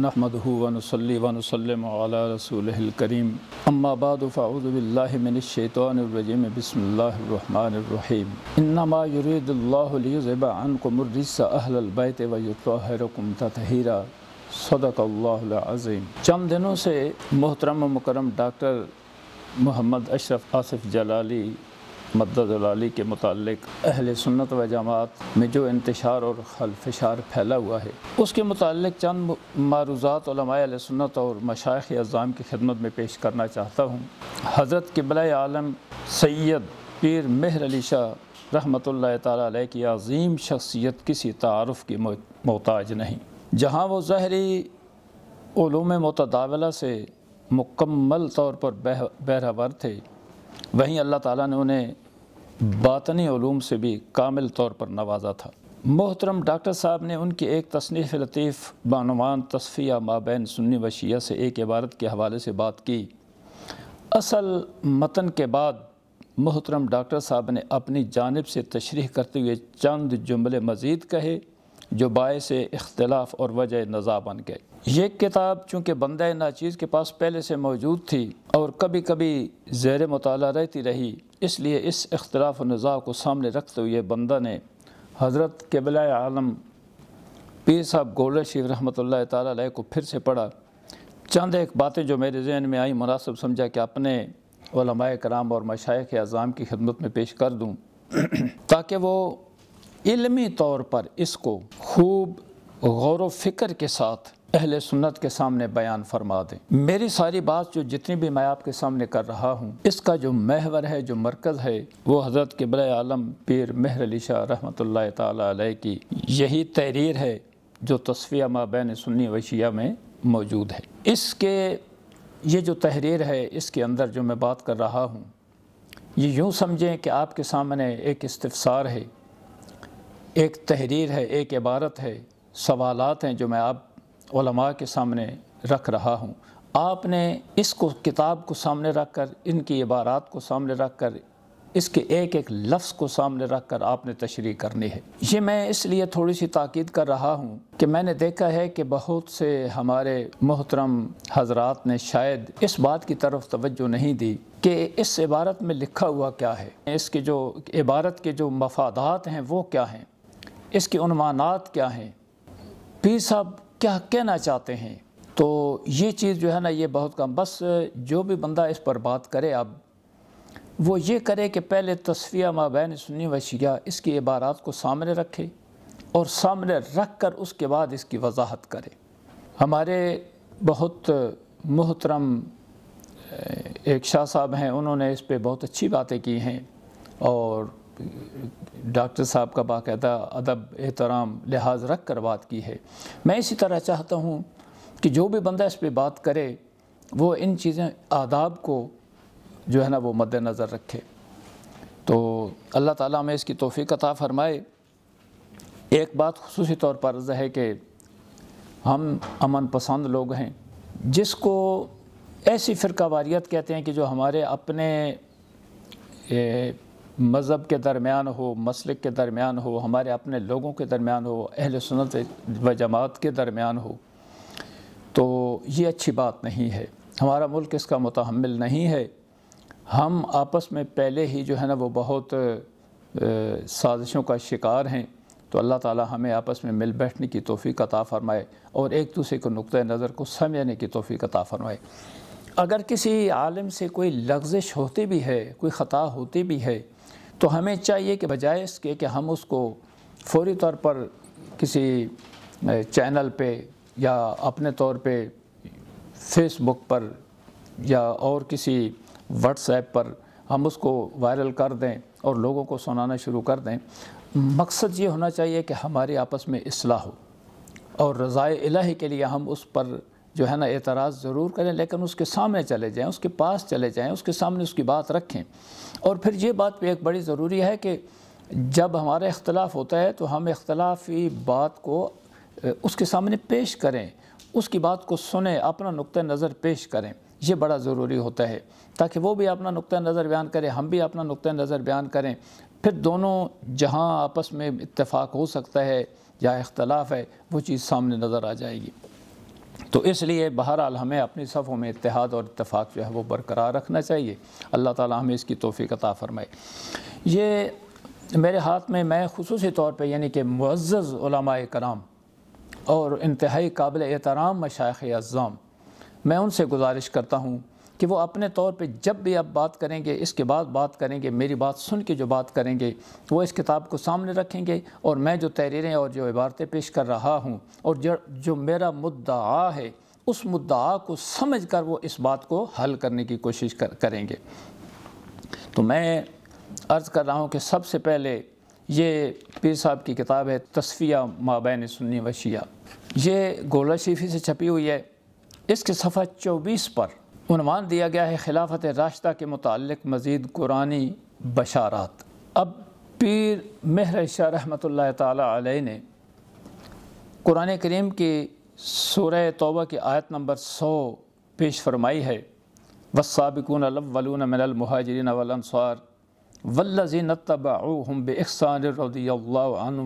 नहमदूवनसली वनसलम रसूलकरीम अम्माबादफ़ाउज़बिल्लिमिनशैतवानरजीम बसमीम इन्नमायुरीदल्लाज़बानकुमरसाहलबैत वयुतरकुम तहरा सदक़ल्लाज़ीम चंद दिनों से मोहतरम मुकरम डॉक्टर मोहम्मद अशरफ आसिफ जलाली मद्दलाली के मतलब अहल सुन्नत व जमात में जो इंतशार और खलफशार फैला हुआ है उसके मतलब चंद मारूजात सुन्नत और मशाख अज़ाम की खिदमत में पेश करना चाहता हूँ हज़रत किबल आलम सैद पीर मेहर अली शाह रहमत ताली की अजीम शख्सियत किसी तारफ़ की मोहताज नहीं जहाँ वो ज़हरी ूम मतदावला से मुकम्मल तौर पर बहरावर थे वहीं अल्लाह ताला ने उन्हें बातनी ूम से भी कामिल तौर पर नवाजा था मोहतरम डॉक्टर साहब ने उनकी एक तसनीफ़ लतीफ़ बानुमान तस्फिया माबैन सुन्नी व शिया से एक इबारत के हवाले से बात की असल मतन के बाद मोहतरम डॉक्टर साहब ने अपनी जानब से तशरी करते हुए चंद जुमले मज़ीद कहे जो से इख्तलाफ और वजह नज़ा बन गए ये किताब चूँकि बंद नाचीज़ के पास पहले से मौजूद थी और कभी कभी ज़ैर मताल रहती रही इसलिए इस अख्तलाफ नज़ा को सामने रखते हुए बंदा ने हज़रत केबला आलम पी साहब गोल्डर शेख रहमत ला को फिर से पढ़ा चंद एक बातें जो मेरे जहन में आई मुनासब समझा कि अपने वलमाय कराम और मशाइ अज़ाम की खिदमत में पेश कर दूँ ताकि वो इलमी तौर पर इसको खूब गौर व फिक्र के साथ अहल सुन्नत के सामने बयान फरमा दें मेरी सारी बात जो जितनी भी मैं आपके सामने कर रहा हूँ इसका जो महवर है जो मरकज़ है वो हज़रत के आलम पीर मेहर अली शाह रहमत ताली की यही तहरीर है जो तस्फिया माबैन सुन्नी वशिया में मौजूद है इसके ये जो तहरीर है इसके अंदर जो मैं बात कर रहा हूँ ये यूँ समझें कि आपके सामने एक इस्तफसार है एक तहरीर है एक इबारत है सवालत हैं जो मैं आप के सामने रख रहा हूँ आपने इसको किताब को सामने रख कर इनकी इबारात को सामने रख कर इसके एक एक लफ्ज़ को सामने रख कर आपने तशरी करनी है ये मैं इसलिए थोड़ी सी ताक़द कर रहा हूँ कि मैंने देखा है कि बहुत से हमारे मोहतरम हजरात ने शायद इस बात की तरफ तवज्जो नहीं दी कि इस इबारत में लिखा हुआ क्या है इसके जो इबारत के जो मफादात हैं वो क्या हैं इसके अनवानात क्या हैं पीर साहब क्या कहना चाहते हैं तो ये चीज़ जो है ना ये बहुत कम बस जो भी बंदा इस पर बात करे अब वो ये करे कि पहले तस्वीर माबैन सुन्नी व शिया इसकी इबारात को सामने रखे और सामने रख कर उसके बाद इसकी वजाहत करे हमारे बहुत मोहतरम एक शाह साहब हैं उन्होंने इस पर बहुत अच्छी बातें की हैं और डॉक्टर साहब का बाकायदा अदब एहतराम लिहाज रख कर बात की है मैं इसी तरह चाहता हूँ कि जो भी बंदा इस पर बात करे वो इन चीज़ें आदाब को जो है ना वो मद्दनज़र रखे तो अल्लाह ताला में इसकी तोफ़ी कता फ़रमाए एक बात खसूस तौर पर अर्ज़ है कि हम अमन पसंद लोग हैं जिसको ऐसी फ़िरका कहते हैं कि जो हमारे अपने मज़हब के दरमियान हो मसलक के दरमियान हो हमारे अपने लोगों के दरमियान हो अहल सुनत व जमात के दरमियान हो तो ये अच्छी बात नहीं है हमारा मुल्क इसका मुतहमल नहीं है हम आपस में पहले ही जो है ना वो बहुत साजिशों का शिकार हैं तो अल्लाह ताला हमें आपस में मिल बैठने की तोफ़ी कता फ़रमाए और एक दूसरे को नुक़ नज़र को समझने की तोफ़ी कता फ़रमाए अगर किसी आलम से कोई लग्ज़िश होती भी है कोई ख़ता होती भी है तो हमें चाहिए कि बजाय इसके कि हम उसको फौरी तौर पर किसी चैनल पे या अपने तौर पे फेसबुक पर या और किसी व्हाट्सएप पर हम उसको वायरल कर दें और लोगों को सुनाना शुरू कर दें मकसद ये होना चाहिए कि हमारे आपस में असलाह हो और रज़ाए इलाही के लिए हम उस पर जो है ना एतराज़ ज़रूर करें लेकिन उसके सामने चले जाएं उसके पास चले जाएं उसके सामने उसकी बात रखें और फिर ये बात भी एक बड़ी ज़रूरी है कि जब हमारा इख्तलाफ होता है तो हम इख्तलाफी बात को उसके सामने पेश करें उसकी बात को सुने अपना नुक़ नज़र पेश करें ये बड़ा ज़रूरी होता है ताकि वो भी अपना नुक़ नज़र बयान करें हम भी अपना नुक़ नज़र बयान करें फिर दोनों जहाँ आपस में इत्तेफाक हो सकता है या इख्तलाफ है वो चीज़ सामने नज़र आ जाएगी तो इसलिए बहरहाल हमें अपनी सफ़ों में इतिहाद और इतफाक़ जो है वो बरकरार रखना चाहिए अल्लाह ताला हमें इसकी तोफ़ी अता फ़रमाए ये मेरे हाथ में मैं खसूस तौर पर यानी कि मुआज़ कराम और इंतहाई काबिल एहतराम मशाइ अज़ाम मैं उनसे गुजारिश करता हूँ कि वो अपने तौर पे जब भी आप बात करेंगे इसके बाद बात करेंगे मेरी बात सुन के जो बात करेंगे वो इस किताब को सामने रखेंगे और मैं जो तहरीरें और जो इबारतें पेश कर रहा हूँ और जो जो मेरा मुद्दा है उस मुद्दा को समझ कर वो इस बात को हल करने की कोशिश कर करेंगे तो मैं अर्ज़ कर रहा हूँ कि सबसे पहले ये पीर साहब की किताब है तस्फिया माबैन सुन्नी वशिया ये गोला शीफी से छपी हुई है इसके सफ़ा चौबीस पर उनवान दिया गया है खिलाफत राशदा के मुतल मज़ीद कुरानी बशारात अब पीर मेहर शाह रहमत ताली ने कुरान करीम की सूर्य तोबा की आयत नंबर सौ पेश फरमाई है वसाबिकून अलवलून मिनलमहाजरीन वलसार वल्लिन तबाऊम बेसान रदील्लान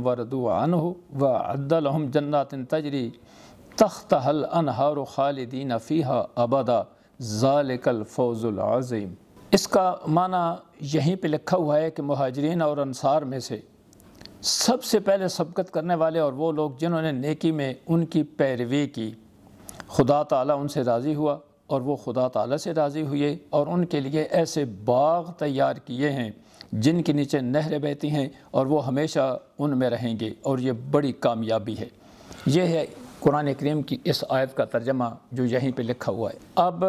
व अद्दलहम जन्नात तजरी तख्त हल अनहार खालदीन फ़ीहा अबदा ज़ालिकल फ़ौज़ुल आज़ीम इसका माना यहीं पे लिखा हुआ है कि महाजरीन और अनसार में से सबसे पहले सबकत करने वाले और वो लोग जिन्होंने नेकी में उनकी पैरवी की खुदा ताला उनसे राज़ी हुआ और वो खुदा ताला से राज़ी हुए और उनके लिए ऐसे बाग तैयार किए हैं जिनके नीचे नहरें बहती हैं और वो हमेशा उनमें रहेंगे और ये बड़ी कामयाबी है ये है कुरान करीम की इस आयत का तर्जमा जो यहीं पे लिखा हुआ है अब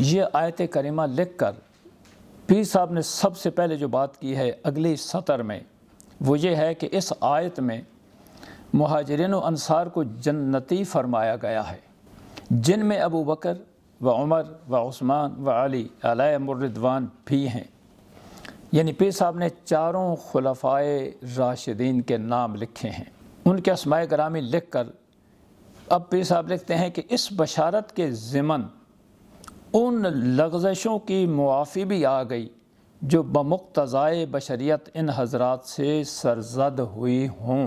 ये आयत करीमा लिख कर पीर साहब ने सबसे पहले जो बात की है अगले सतर में वो ये है कि इस आयत में महाजरन अनसार को जन्नती फरमाया गया है जिन में अबू बकर व उमर व उस्मान व अली अला भी हैं यानी पीर साहब ने चारों खुलफाए राशिदीन के नाम लिखे हैं उनके असमाय ग्रामी लिख कर अब पीर साहब लिखते हैं कि इस बशारत के ज़िमन उन लग्जशों की मुआफ़ी भी आ गई जो बमुक्तज़ाए बशरीत इन हजरात से सरजद हुई हों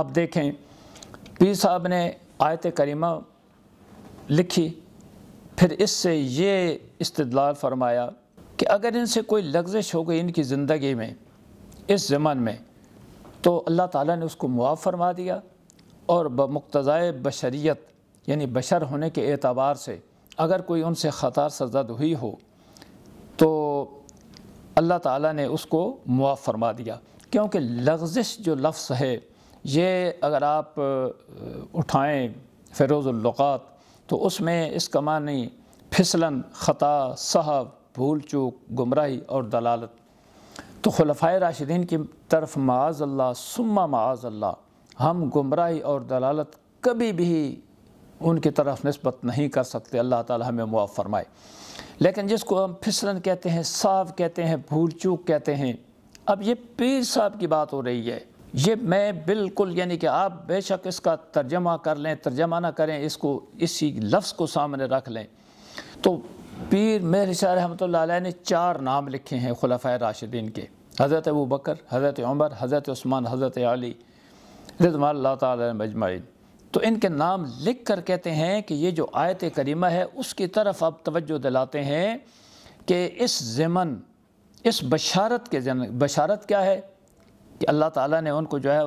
अब देखें पीर साहब ने आयत करीमा लिखी फिर इससे ये इस्तलाल फरमाया कि अगर इनसे कोई लग्जश हो गई इनकी ज़िंदगी में इस ज़िमन में तो अल्लाह ताला ने उसको मुआफ़ फरमा दिया और बमुक्तज़ाय बशरीत यानी बशर होने के एतबार से अगर कोई उनसे ख़तार सरजद हुई हो तो अल्लाह ताला ने उसको मुआफ़ फरमा दिया क्योंकि लफ्ज़िश जो लफ्ज़ है ये अगर आप उठाएँ फ़िरोज़ुल्लुक़ात तो उसमें इसका मानी फिसलन ख़ता सहब भूल चूक गुमराही और दलालत तो खलफा राशिदीन की तरफ माज़ अल्लाह सुम्मा माज़ अल्लाह हम गुमराही और दलालत कभी भी उनकी तरफ नस्बत नहीं कर सकते अल्लाह ताला हमें मुआफ़ फरमाए लेकिन जिसको हम फिसलन कहते हैं साफ कहते हैं भूल चूक कहते हैं अब ये पीर साहब की बात हो रही है ये मैं बिल्कुल यानी कि आप बेशक इसका तर्जमा कर लें तर्जमा ना करें इसको इसी लफ्ज़ को सामने रख लें तो पीर मेहर शाह रहमत ने चार नाम लिखे हैं खुलफ़ राशिदीन के हज़रत अबू बकर हज़रत उमर हज़रत उस्मान हज़रत अली रजमल्ला तजमाइन तो इनके नाम लिख कर कहते हैं कि ये जो आयत करीमा है उसकी तरफ आप तवज्जो दिलाते हैं कि इस ज़मन इस बशारत के जन बशारत क्या है कि अल्लाह ताला ने उनको जो है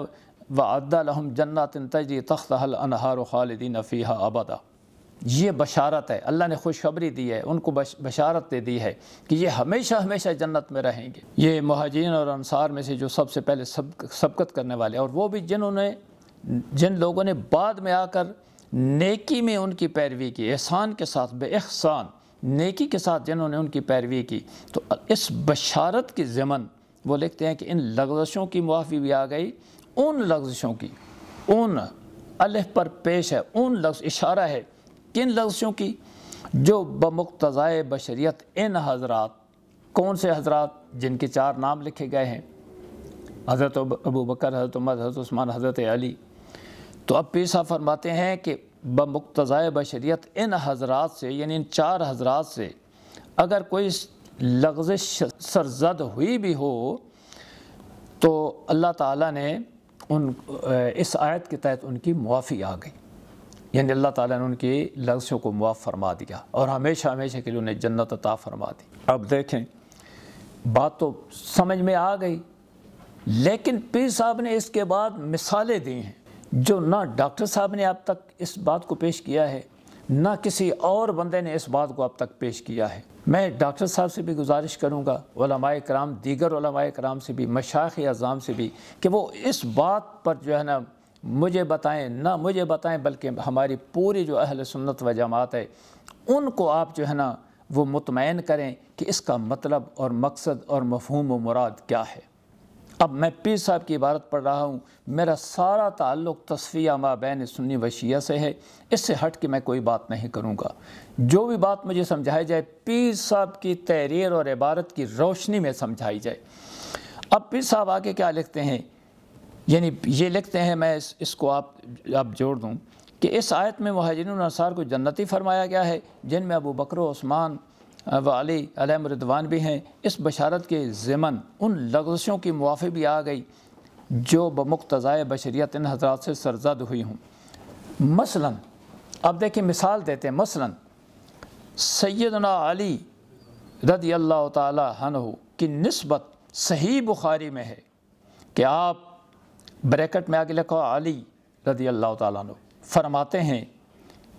वादा लहम जन्नात तजी तख्त अनहार खालदी फ़ीहा आबादा ये बशारत है अल्लाह ने खुशखबरी दी है उनको बश, बशारत दे दी है कि ये हमेशा हमेशा जन्नत में रहेंगे ये महाजिन और अनसार में से जो सबसे पहले सब सबकत करने वाले और वो भी जिन्होंने जिन लोगों ने बाद में आकर नेकी में उनकी पैरवी की एहसान के साथ बेहसान नेकी के साथ जिन्होंने उनकी पैरवी की तो इस बशारत की ज़मन वो लिखते हैं कि इन लफ्जशों की मुआफ़ी भी आ गई उन लफ्ज़ों की उन अलह पर पेश है उन लफ्ज़ इशारा है किन लफ्ज़ों की जो बमुक्तज़ाए बशरीत इन हजरात कौन से हजरात जिनके चार नाम लिखे गए हैं हज़रत अबू बकर हज़रत उमर हज़रत उस्मान हज़रत अली तो अब पीर साहब फरमाते हैं कि बमुक्तज़ाए बशरीत इन हजरात से यानी इन चार हजरात से अगर कोई लफ्ज़ सरजद हुई भी हो तो अल्लाह ताला ने उन इस आयत के तहत उनकी मुआफ़ी आ गई यानी अल्लाह ताला ने उनकी लफ्सों को मुआफ़ फरमा दिया और हमेशा हमेशा के लिए उन्हें जन्नत अता फरमा दी अब देखें बात तो समझ में आ गई लेकिन पीर साहब ने इसके बाद मिसालें दी हैं जो ना डॉक्टर साहब ने अब तक इस बात को पेश किया है ना किसी और बंदे ने इस बात को अब तक पेश किया है मैं डॉक्टर साहब से भी गुजारिश करूँगा ओलमाए कराम दीगर ओलमाए कराम से भी मशाख अज़ाम से भी कि वो इस बात पर जो है ना मुझे बताएं ना मुझे बताएं बल्कि हमारी पूरी जो अहल सुन्नत व जमात है उनको आप जो है ना वो मुतमैन करें कि इसका मतलब और मकसद और मफहम व मुराद क्या है अब मैं पीर साहब की इबारत पढ़ रहा हूँ मेरा सारा ताल्लुक़ तस्फिया माबैन सुन्नी वशिया से है इससे हट के मैं कोई बात नहीं करूँगा जो भी बात मुझे समझाई जाए पीर साहब की तहरीर और इबारत की रोशनी में समझाई जाए अब पीर साहब आके क्या लिखते हैं यानी ये लिखते हैं मैं इस, इसको आप आप जोड़ दूँ कि इस आयत में महाजन को जन्नती फरमाया गया है जिनमें अबू बकर ओस्मान व अली अलमरदवान भी हैं इस बशारत के ज़मन उन लफ्ज़ों की मुआफ़ी भी आ गई जो बमुख्तज़ाय बशरियत इन हजरात से सरजद हुई हूँ मसला अब देखिए मिसाल देते हैं मसला सैदना अली रदी अल्लाह तन हो कि नस्बत सही बुखारी में है कि आप ब्रैकेट में आगे लिखा अली रदी अल्लाह तु फरमाते हैं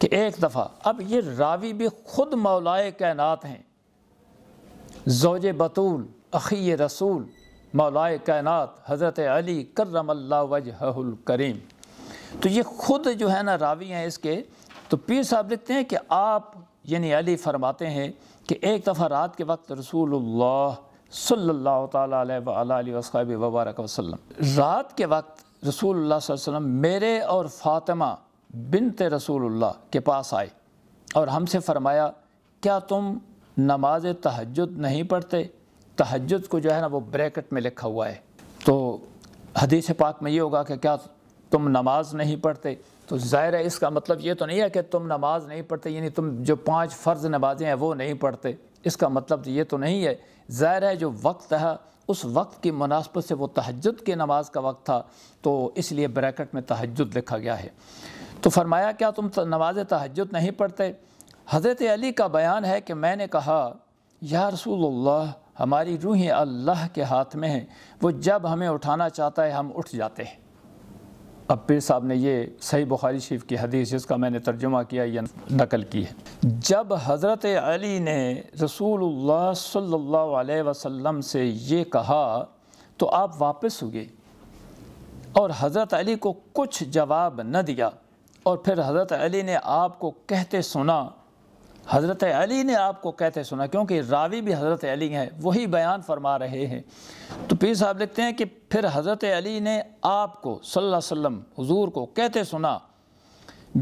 कि एक दफ़ा अब ये रावी भी खुद मौलाए कायनात हैं जोज बतूल अखी रसूल मौलाए कायनात हज़रत अली करम वजहुल करीम तो ये खुद जो है ना रावी हैं इसके तो पीर साहब लिखते हैं कि आप यानी अली फरमाते हैं कि एक दफ़ा रात के वक्त रसूलुल्लाह सल्ला तसब वबारक वसलम रात के वक्त रसूल वसम मेरे और फ़ातिमा बिनते रसूलुल्लाह के पास आए और हमसे फ़रमाया क्या तुम नमाज तहजद नहीं पढ़ते तहजद को जो है ना वो ब्रैकेट में लिखा हुआ है तो हदीस पाक में ये होगा कि क्या तुम नमाज नहीं पढ़ते तो ज़ाहिर है इसका मतलब ये तो नहीं है कि तुम नमाज नहीं पढ़ते यानी तुम जो पांच फ़र्ज़ नमाजें हैं वो नहीं पढ़ते इसका मतलब ये तो नहीं है ज़ाहिर है जो वक्त है उस वक्त की मुनासबत से वो तहजद की नमाज़ का वक्त था तो इसलिए ब्रैकेट में तहजद लिखा गया है तो फरमाया क्या तुम नमाज तहजद नहीं पढ़ते हज़रत अली का बयान है कि मैंने कहा या रसूलुल्लाह हमारी रूहें अल्लाह के हाथ में हैं वो जब हमें उठाना चाहता है हम उठ जाते हैं अब पीर साहब ने ये सही बुखारी शरीफ की हदीस जिसका मैंने तर्जुमा किया या नकल की है जब हज़रत अली ने रसूलुल्लाह सल्लल्लाहु अलैहि वसल्लम से ये कहा तो आप वापस हुए और हज़रत अली को कुछ जवाब न दिया और फिर हज़रत अली ने आपको कहते सुना हज़रत अली ने आपको कहते सुना क्योंकि रावी भी हज़रत अली हैं वही बयान फरमा रहे हैं तो पीर साहब लिखते हैं कि फिर हज़रत अली ने आपको सल्लल्लाहु अलैहि वसल्लम हुजूर को कहते सुना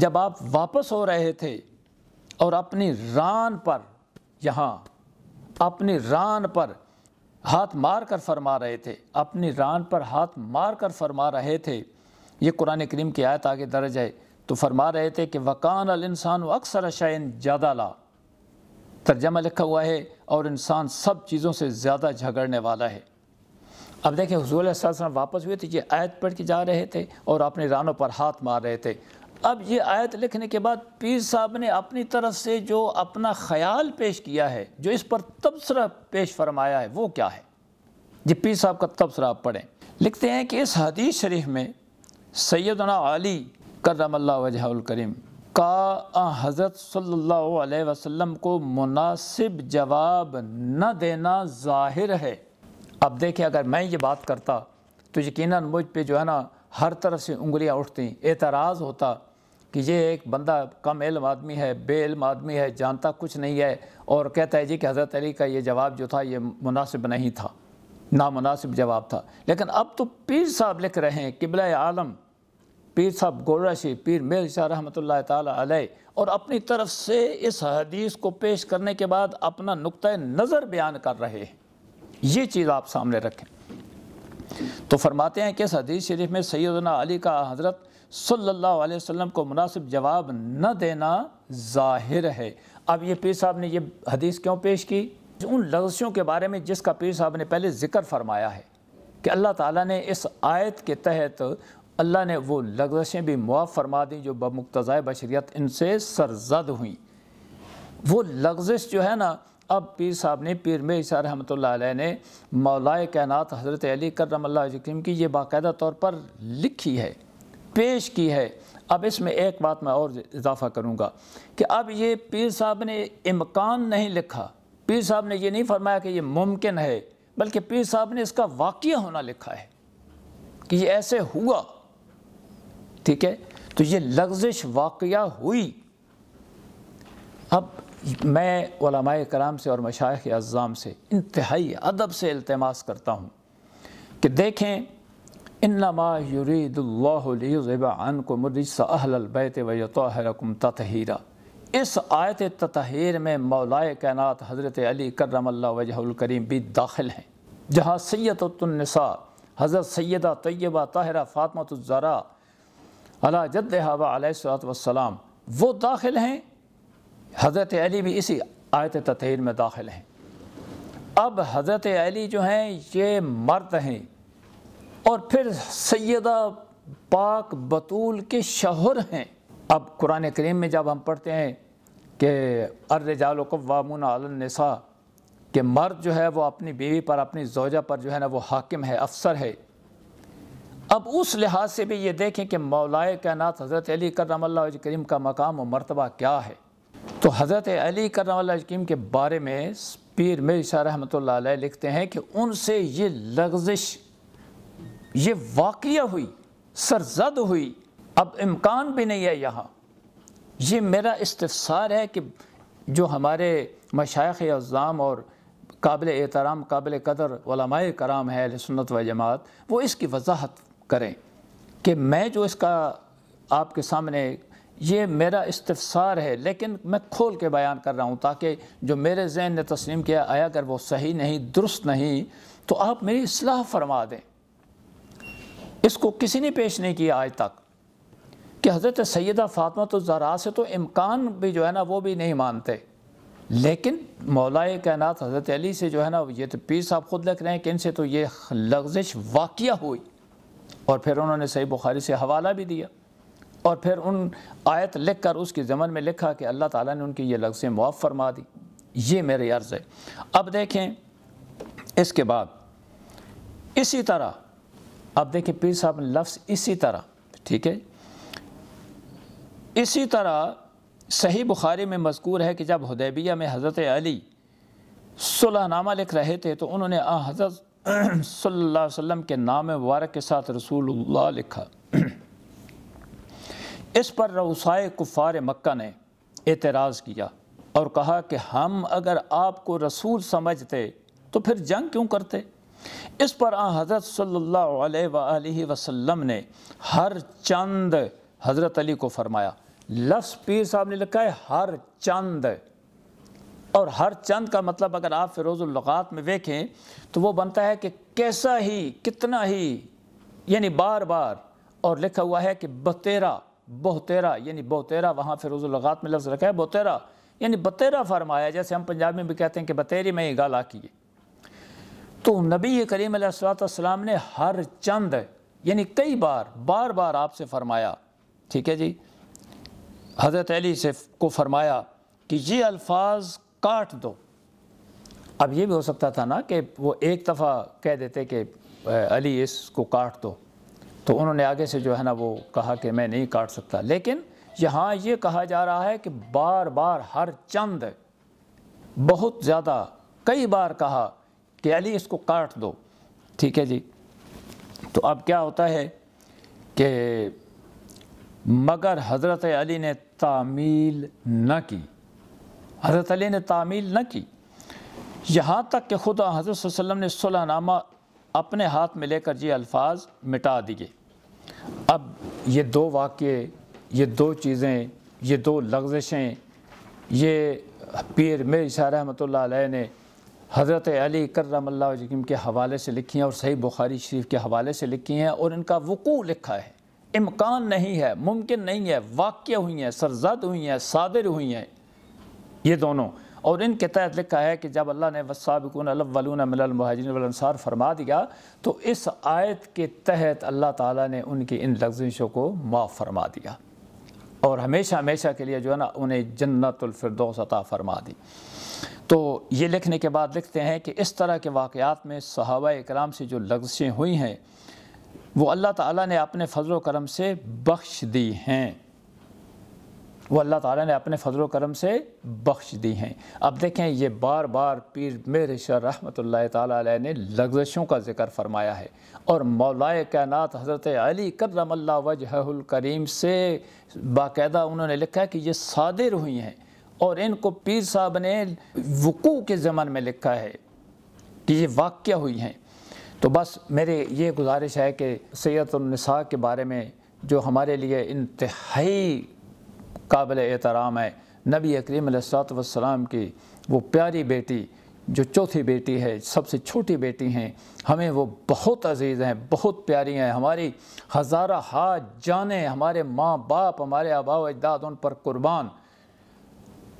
जब आप वापस हो रहे थे और अपनी रान पर यहाँ अपनी रान पर हाथ मार कर फरमा रहे थे अपनी रान पर हाथ मार कर फरमा रहे थे ये कुरान करीम की आयत आगे दर्ज है तो फरमा रहे थे कि वकान अल व अक्सर शायन ज़्यादा ला तर्जमा लिखा हुआ है और इंसान सब चीज़ों से ज़्यादा झगड़ने वाला है अब देखें हजूल सल्लम वापस हुए थे तो ये आयत पढ़ के जा रहे थे और अपने रानों पर हाथ मार रहे थे अब ये आयत लिखने के बाद पीर साहब ने अपनी तरफ से जो अपना ख्याल पेश किया है जो इस पर तबसरा पेश फरमाया है वो क्या है जी पीर साहब का तबसरा आप पढ़ें लिखते हैं कि इस हदीस शरीफ में सैदना अली करमल्ला करीम का हज़रत सल्लल्लाहु अलैहि वसल्लम को मुनासिब जवाब न देना ज़ाहिर है अब देखिए अगर मैं ये बात करता तो यकीनन मुझ पे जो है ना हर तरफ से उंगलियां उठती एतराज़ होता कि ये एक बंदा कम इल्म आदमी है बेलम आदमी है जानता कुछ नहीं है और कहता है जी कि हज़रत अली का ये जवाब जो था ये मुनासिब नहीं था नामनासिब जवाब था लेकिन अब तो पीर साहब लिख रहे हैं किबला आलम पीर साहब गोराशी पीर मेर शाह रहमत ताली और अपनी तरफ से इस हदीस को पेश करने के बाद अपना नुक़ नज़र बयान कर रहे हैं ये चीज़ आप सामने रखें तो फरमाते हैं कि इस हदीस शरीफ में सैदना अली का हज़रत सल्ला वसम को मुनासिब जवाब न देना जाहिर है अब ये पीर साहब ने यह हदीस क्यों पेश की उन लफ्ज़ों के बारे में जिसका पीर साहब ने पहले ज़िक्र फरमाया है कि अल्लाह ताला ने इस आयत के तहत अल्लाह ने वो लगजशें भी मुआफ़ फरमा दी जो बमुक्तज़ाय बशरीत इनसे सरजद हुई वो लग्जश जो है ना अब पीर साहब ने पीर में ईसा रहमत ने मौलाए कैनात हज़रत अली करम की ये बाकायदा तौर पर लिखी है पेश की है अब इसमें एक बात मैं और इजाफ़ा करूँगा कि अब ये पीर साहब ने इम्कान नहीं लिखा पीर साहब ने यह नहीं फरमाया कि ये मुमकिन है बल्कि पीर साहब ने इसका वाक़ होना लिखा है कि ये ऐसे हुआ ठीक है तो ये लग्जिश वाकया हुई अब मैं ओलमाए कराम से और मशाइ अज़ाम से इंतहाई अदब से अल्तमास करता हूँ कि देखें इन्नमा युरीदुल्लाबान को मरिसबैत वतरकुम ततहीरा इस आयत ततहीर में मौलाए कायनात हज़रत अली करम वजहलकरीम भी दाखिल हैं जहाँ सैदतनसा हज़रत सैदा तय्यबा ताहरा फ़ातमतुलज़रा अला जद वसलाम वो दाखिल हैं हज़रत अली भी इसी आयत तथहर में दाखिल हैं अब हज़रत अली जो हैं ये मर्द हैं और फिर सैदा पाक बतूल के शहर हैं अब कुरान करीम में जब हम पढ़ते हैं कि अर वामुन के मर्द जो है वो अपनी बीवी पर अपनी जोजा पर जो है ना वो हाकिम है अफसर है अब उस लिहाज से भी ये देखें कि मौलाए कायनात हज़रत अली करम करीम का मकाम और मरतबा क्या है तो हज़रत अली करम करीम के बारे में पीर मिर शाह रहमत लिखते हैं कि उनसे ये लग्जिश ये वाक़ हुई सरजद हुई अब इम्कान भी नहीं है यहाँ ये मेरा इस्तफसार है कि जो हमारे मशाख अज़ाम और काबिल एहतराम काबिल कदर वलमाए कराम है सुन्नत व जमात वो इसकी वजाहत करें कि मैं जो इसका आपके सामने ये मेरा इस्तफसार है लेकिन मैं खोल के बयान कर रहा हूँ ताकि जो मेरे जहन ने तस्लीम किया आया अगर वो सही नहीं दुरुस्त नहीं तो आप मेरी असलाह फरमा दें इसको किसी ने पेश नहीं किया आज तक कि हज़रत सैदा फ़ातमा तो ज़रा से तो इम्कान भी जो है ना वो भी नहीं मानते लेकिन मौलाए कैनात हज़रत अली से जो है ना ये तो पीर साहब ख़ुद लिख रहे हैं कि इनसे तो ये लग्जिश वाक़ हुई और फिर उन्होंने सही बुखारी से हवाला भी दिया और फिर उन आयत लिख कर उसके ज़मन में लिखा कि अल्लाह ताला ने उनकी ये लफ्ज़ें मुआफ़ फरमा दी ये मेरे अर्ज़ है अब देखें इसके बाद इसी तरह अब देखें पीर साहब ने लफ्ज़ इसी तरह ठीक है इसी तरह सही बुखारी में मजकूर है कि जब हदैबिया में हज़रत अली सुलहनामा लिख रहे थे तो उन्होंने आ हज़रत सल्लल्लाहु अलैहि वसल्लम के नाम मुबारक के साथ रसूलुल्लाह लिखा इस पर रउसाए कुफ़ार मक्का ने एतराज़ किया और कहा कि हम अगर आपको रसूल समझते तो फिर जंग क्यों करते इस पर आ हज़रत सल्लल्लाहु अलैहि वसल्लम ने हर चंद हज़रत अली को फरमाया लफ्स पीर साहब ने लिखा है हर चंद और हर चंद का मतलब अगर आप फ़िरोज़ुल्लगात में देखें तो वो बनता है कि कैसा ही कितना ही यानी बार बार और लिखा हुआ है कि बतेरा बहतेरा यानी बहतेरा वहाँ फ़िरोज़ुल्लगात में लफ्ज़ रखा है बहुतेरा यानी बतेरा फरमाया जैसे हम पंजाब में भी कहते हैं कि बतेरी में ये गाला किए तो नबी करीम सलाम ने हर चंद यानी कई बार बार बार आपसे फरमाया ठीक है जी हज़रत अली से को फरमाया कि ये अल्फाज काट दो अब ये भी हो सकता था ना कि वो एक दफ़ा कह देते कि अली इसको काट दो तो उन्होंने आगे से जो है ना वो कहा कि मैं नहीं काट सकता लेकिन यहाँ ये कहा जा रहा है कि बार बार हर चंद बहुत ज़्यादा कई बार कहा कि अली इसको काट दो ठीक है जी तो अब क्या होता है कि मगर हज़रत अली ने तामील न की हज़रत अली ने तामील न की यहाँ तक कि खुद हज़रत वसम ने सुलहनामा अपने हाथ में लेकर ये अल्फाज मिटा दिए अब ये दो वाक़ ये दो चीज़ें ये दो लफ्जिशें ये पीर मेरी शाह रहमत ने हज़रत अली करम के हवाले से लिखी हैं और सही बुखारी शरीफ के हवाले से लिखी हैं और इनका वक़ू लिखा है इम्कान नहीं है मुमकिन नहीं है वाक़ हुई हैं सरजद हुई हैं सादिर हुई हैं ये दोनों और इनके तहत लिखा है कि जब अल्लाह ने वसाबिकून अलवलून मिलमहाजिन वलसार फरमा दिया तो इस आयत के तहत अल्लाह ताला ने उनकी इन लफ्जिशों को माफ़ फरमा दिया और हमेशा हमेशा के लिए जो है ना उन्हें जन्नतफरदोस फरमा दी तो ये लिखने के बाद लिखते हैं कि इस तरह के वाक़ात में सहाबा इक्राम से जो लफ्ज़ें हुई हैं वो अल्लाह ताली ने अपने फ़जल करम से बख्श दी हैं वो अल्लाह ताला ने अपने फजल करम से बख्श दी हैं अब देखें ये बार बार पीर मेर शर रहमत ने लग्जशों का जिक्र फरमाया है और मौलाए कैनात हज़रत अली करम वजहुल करीम से बाकायदा उन्होंने लिखा है कि ये सादिर हुई हैं और इनको पीर साहब ने वकू के ज़मन में लिखा है कि ये वाक्य हुई हैं तो बस मेरे ये गुजारिश है कि सैदुलनसा के बारे में जो हमारे लिए इंतहाई काबिल एहतराम है नबी करीम वसलाम की वो प्यारी बेटी जो चौथी बेटी है सबसे छोटी बेटी हैं हमें वो बहुत अजीज़ हैं बहुत प्यारी हैं हमारी हज़ारा हाथ जाने हमारे माँ बाप हमारे आबा अजदाद उन पर कुर्बान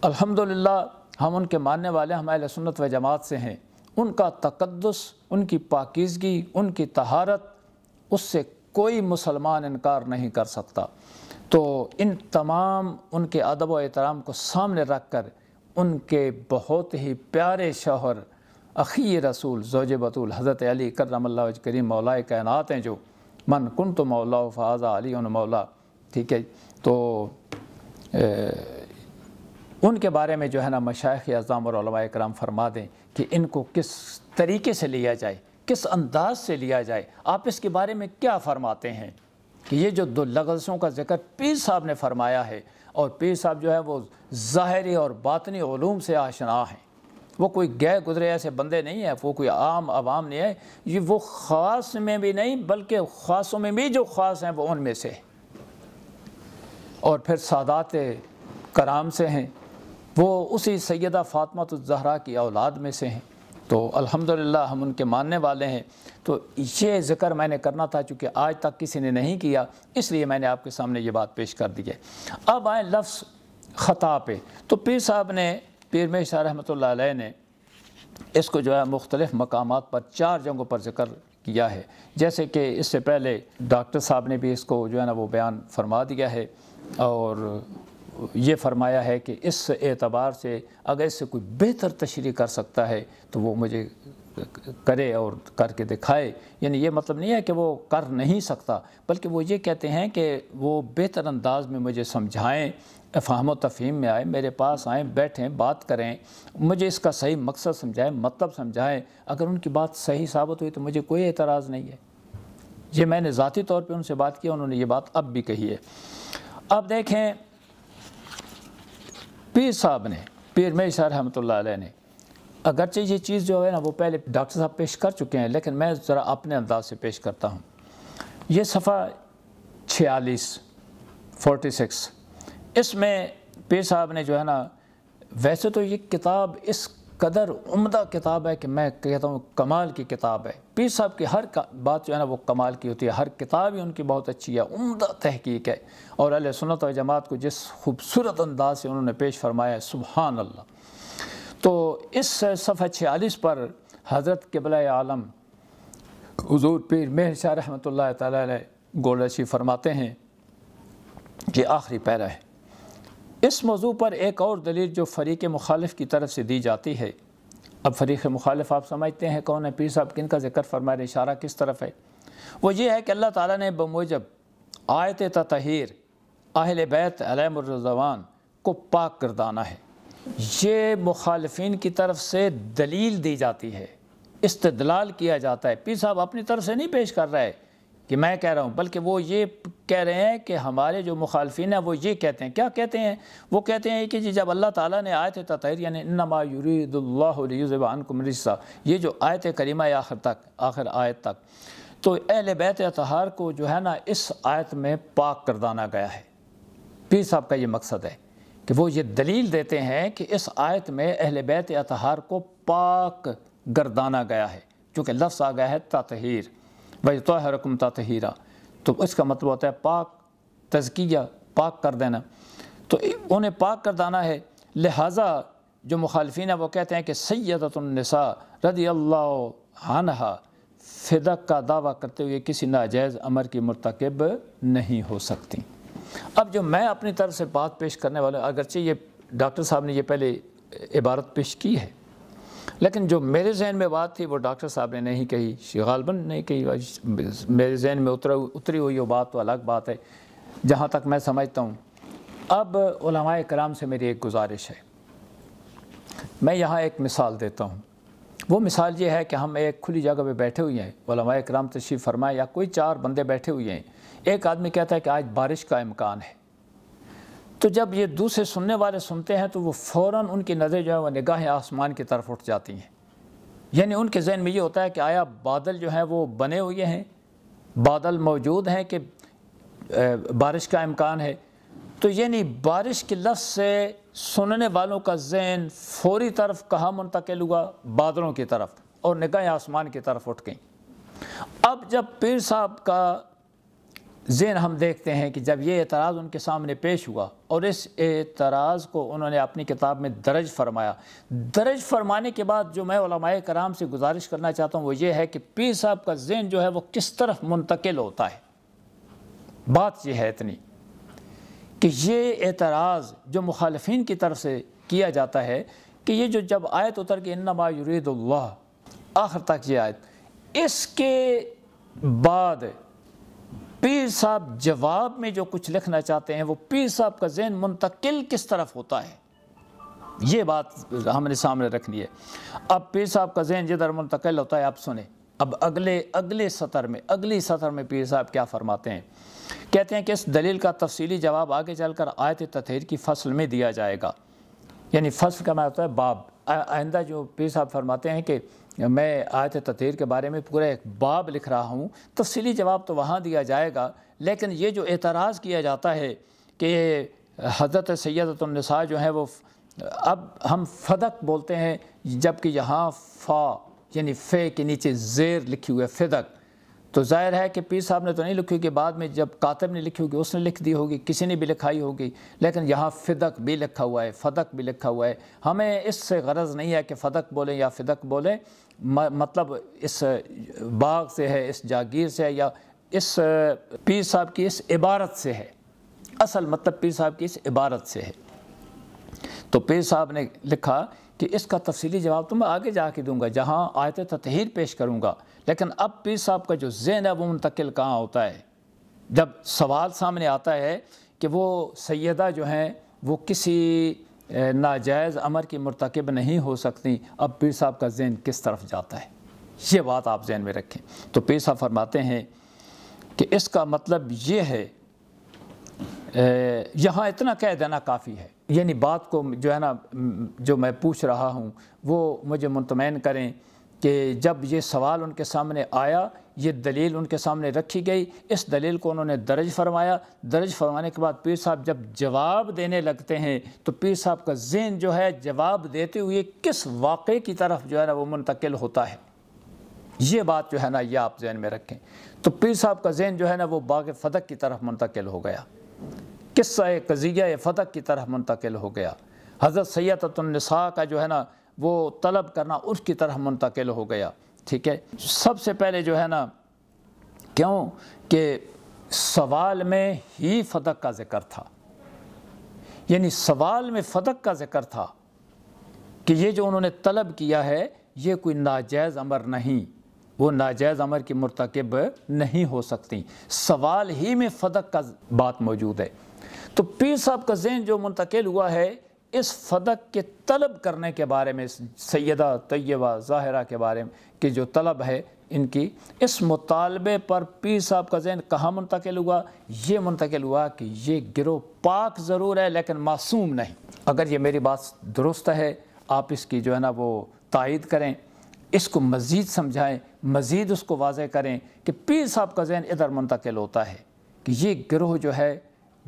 अल्हम्दुलिल्लाह हम उनके मानने वाले हमारे सुन्नत व जमात से हैं उनका तकदस उनकी पाकिजगी उनकी तहारत उससे कोई मुसलमान इनकार नहीं कर सकता तो इन तमाम उनके अदब व एहतराम को सामने रख कर उनके बहुत ही प्यारे शोहर अखी रसूल जोज बतूल हज़रत अली करम करीम मौलाए कायनात हैं जो मन कन तो मौला फ़ाज़ा अली उन मौला ठीक है तो ए, उनके बारे में जो है ना मशाइ अज़ाम और कराम फरमा दें कि इनको किस तरीके से लिया जाए किस अंदाज से लिया जाए आप इसके बारे में क्या फरमाते हैं कि ये जो दो लगसों का जिक्र पीर साहब ने फरमाया है और पीर साहब जो है वो ज़ाहरी और बातनी ूम से आशना हैं वो कोई गए गुजरे ऐसे बंदे नहीं हैं वो कोई आम आवाम नहीं है ये वो ख़ास में भी नहीं बल्कि ख़ासों में भी जो ख़ास हैं वो उनमें से और फिर सादात कराम से हैं वो उसी सैदा फ़ातमा तो जहरा की औलाद में से हैं तो अल्हम्दुलिल्लाह हम उनके मानने वाले हैं तो ये ज़िक्र मैंने करना था चूँकि आज तक किसी ने नहीं किया इसलिए मैंने आपके सामने ये बात पेश कर दी है अब आए लफ्ज़ ख़ता पे तो पीर साहब ने पीर में शाह रहमत ने इसको जो है मुख्तलिफ़ मकाम पर चार जगहों पर ज़िक्र किया है जैसे कि इससे पहले डॉक्टर साहब ने भी इसको जो है ना वो बयान फरमा दिया है और ये फरमाया है कि इस एतबार से अगर इससे कोई बेहतर तशरी कर सकता है तो वो मुझे करे और करके दिखाए यानी ये मतलब नहीं है कि वो कर नहीं सकता बल्कि वो ये कहते हैं कि वो बेहतर अंदाज में मुझे समझाएं फ़ाहम तफहीम में आए मेरे पास आएँ बैठें बात करें मुझे इसका सही मकसद समझाएं मतलब समझाएं अगर उनकी बात सही साबित हुई तो मुझे कोई एतराज़ नहीं है ये मैंने ज़ाती तौर पर उनसे बात की उन्होंने ये बात अब भी कही है अब देखें पीर साहब ने पीर मई सर रहमत अलैह ने अगरचे ये चीज़ जो है ना वो पहले डॉक्टर साहब पेश कर चुके हैं लेकिन मैं ज़रा अपने अंदाज से पेश करता हूँ ये सफ़ा छियालीस फोर्टी सिक्स इसमें पीर साहब ने जो है ना वैसे तो ये किताब इस कदर उमदा किताब है कि मैं कहता हूँ कमाल की किताब है पीर साहब की हर बात जो है ना वो कमाल की होती है हर किताब ही उनकी बहुत अच्छी है उमदा तहकीक है और अल सुनत जमात को जिस खूबसूरत अंदाज से उन्होंने पेश फरमाया है सुबहान अल्ला तो इस सफ़ा छियालीस पर हज़रत कबल आलम हजूर पीर मेहर शाह रहमत ला फरमाते हैं कि आखिरी पैरा है इस मौजू पर एक और दलील जो फरीक मुखालफ की तरफ से दी जाती है अब फरीक मुखालफ आप समझते हैं कौन है पीर साहब किन का जिक्र फरमाया इशारा किस तरफ है वो ये है कि अल्लाह ताला ने बमूजब आयत तहर आहल बैत अलमरजवान को पाक गर्दाना है ये मुखालफी की तरफ से दलील दी जाती है इस्तदलाल किया जाता है पीर साहब अपनी तरफ से नहीं पेश कर रहा है कि मैं कह रहा हूँ बल्कि वो ये कह रहे हैं कि हमारे जो मुखालफी हैं वो ये कहते हैं क्या कहते हैं वो कहते हैं कि जी जब अल्लाह ताला ने आयत ततहर यानी नमायूरीदुल्लाजबानकुम रिस्सा ये जो आयत करीमा आखिर तक आखिर आयत तक तो अहल बैत अतहार को जो है ना इस आयत में पाक करदाना गया है पीर साहब का ये मकसद है कि वो ये दलील देते हैं कि इस आयत में अहल बैत अतहार को पाक गर्दाना गया है चूँकि लफ्स आ गया है ततहर तो वजतरकम तहीरा तो इसका मतलब होता है पाक तजकिया पाक कर देना तो उन्हें पाक कर दाना है लिहाजा जो मुखालफी हैं वो कहते हैं कि सैदतुलनसा रदी अल्लाह फ़िदक का दावा करते हुए किसी नाजायज़ अमर की मरतकब नहीं हो सकती अब जो मैं अपनी तरफ से बात पेश करने वाला अगरचे ये डॉक्टर साहब ने ये पहले इबारत पेश की है लेकिन जो मेरे जहन में बात थी वो डॉक्टर साहब ने नहीं कही शिगालबन ने कही मेरे जहन में उतर उतरी हुई वो बात तो अलग बात है जहाँ तक मैं समझता हूँ अब उलमाए कराम से मेरी एक गुजारिश है मैं यहाँ एक मिसाल देता हूँ वो मिसाल ये है कि हम एक खुली जगह पे बैठे हुए हैं वलमा कराम तशीफ़ फरमाए या कोई चार बंदे बैठे हुए हैं एक आदमी कहता है कि आज बारिश का इम्कान है तो जब ये दूसरे सुनने वाले सुनते हैं तो वो फ़ौर उनकी नज़र जो है वह निगाहें आसमान की तरफ उठ जाती हैं यानी उनके जहन में ये होता है कि आया बादल जो हैं वो बने हुए हैं बादल मौजूद हैं कि बारिश का इम्कान है तो यानी बारिश के लफ्ज़ से सुनने वालों का जहन फौरी तरफ कहाँ मुंतकिल हुआ बादलों की तरफ और निगाहें आसमान की तरफ उठ गई अब जब पीर साहब का जेन हम देखते हैं कि जब ये एतराज़ उनके सामने पेश हुआ और इस एतराज़ को उन्होंने अपनी किताब में दर्ज फरमाया दर्ज फरमाने के बाद जो मैं कराम से गुजारिश करना चाहता हूँ वो ये है कि पीर साहब का जेन जो है वो किस तरफ मुंतकिल होता है बात यह है इतनी कि ये एतराज़ जो मुखालफन की तरफ से किया जाता है कि ये जो जब आयत उतर के इन्नमा युरीदुल्लाह आखिर तक ये आयत इसके बाद पीर साहब जवाब में जो कुछ लिखना चाहते हैं वो पीर साहब का जहन मुंतकिल किस तरफ होता है ये बात हमने सामने रखनी है अब पीर साहब का जहन जिधर मुंतकिल होता है आप सुने अब अगले अगले सतर में अगली सतर में पीर साहब क्या फरमाते हैं कहते हैं कि इस दलील का तफसीली जवाब आगे चलकर आयत तथहर की फसल में दिया जाएगा यानी फसल का मैं मतलब होता है बाब आइंदा जो पीर साहब फरमाते हैं कि मैं आयत ततीर के बारे में पूरा एक बाब लिख रहा हूँ तफसली जवाब तो वहाँ दिया जाएगा लेकिन ये जो एतराज़ किया जाता है कि हज़रत सैदतनसा जो है वो अब हम फदक बोलते हैं जबकि यहाँ फ़ा यानी फ़े के नीचे ज़ेर लिखी हुई है फ़दक तो जाहिर है कि पीर साहब ने तो नहीं लिखी होगी बाद में जब कातब ने लिखी होगी उसने लिख दी होगी किसी ने भी लिखाई होगी लेकिन यहाँ फ़िदक भी लिखा हुआ है फ़दक भी लिखा हुआ है हमें इससे गरज नहीं है कि फ़दक बोलें या फ़िदक बोलें मतलब इस बाग से है इस जागीर से है या इस पीर साहब की इस इबारत से है असल मतलब पीर साहब की इस इबारत से है तो पीर साहब ने लिखा कि इसका तफसीली जवाब तो मैं आगे जा के दूँगा जहाँ आयत तहिर पेश करूँगा लेकिन अब पीर साहब का जो जहन है वो मुंतकिल कहाँ होता है जब सवाल सामने आता है कि वो सैदा जो हैं वो किसी नाजायज़ अमर की मरतकब नहीं हो सकती अब पीर साहब का जहन किस तरफ जाता है ये बात आप जहन में रखें तो पीर साहब फरमाते हैं कि इसका मतलब ये है यहाँ इतना कह देना काफ़ी है यानी बात को जो है ना जो मैं पूछ रहा हूँ वो मुझे मुतमैन करें कि जब ये सवाल उनके सामने आया ये दलील उनके सामने रखी गई इस दलील को उन्होंने दर्ज फरमाया दर्ज फरमाने के बाद पीर साहब जब जवाब देने लगते हैं तो पीर साहब का जहन जो है जवाब देते हुए किस वाक़े की तरफ जो है ना वो मुंतकिल होता है ये बात जो है ना ये आप जहन में रखें तो पीर साहब का जहन जो है ना वो बाग फतक की तरफ मुंतकिल हो गया किस्सा कज़िया फ़तक की तरफ मुंतकिल हो गया हज़रत सैदतनसा का जो है ना वो तलब करना उसकी तरह मुंतकिल हो गया ठीक है सबसे पहले जो है ना क्यों कि सवाल में ही फतक का ज़िक्र था यानी सवाल में फतक का ज़िक्र था कि ये जो उन्होंने तलब किया है ये कोई नाजायज़ अमर नहीं वो नाजायज़ अमर की मरतकब नहीं हो सकती सवाल ही में फदक का बात मौजूद है तो पीर साहब का जहन जो मुंतकिल हुआ है इस फदक के तलब करने के बारे में सैदा तय्यबा ज़ाहरा के बारे में कि जो तलब है इनकी इस मुतालबे पर पीर साहब का जहन कहाँ मुंतकिल हुआ ये मुंतकिल हुआ कि ये गिरोह पाक ज़रूर है लेकिन मासूम नहीं अगर ये मेरी बात दुरुस्त है आप इसकी जो है ना वो तायद करें इसको मज़ीद समझाएँ मज़ीद उसको वाजह करें कि पीर साहब का जहन इधर मुंतकिल होता है कि ये गिरोह जो है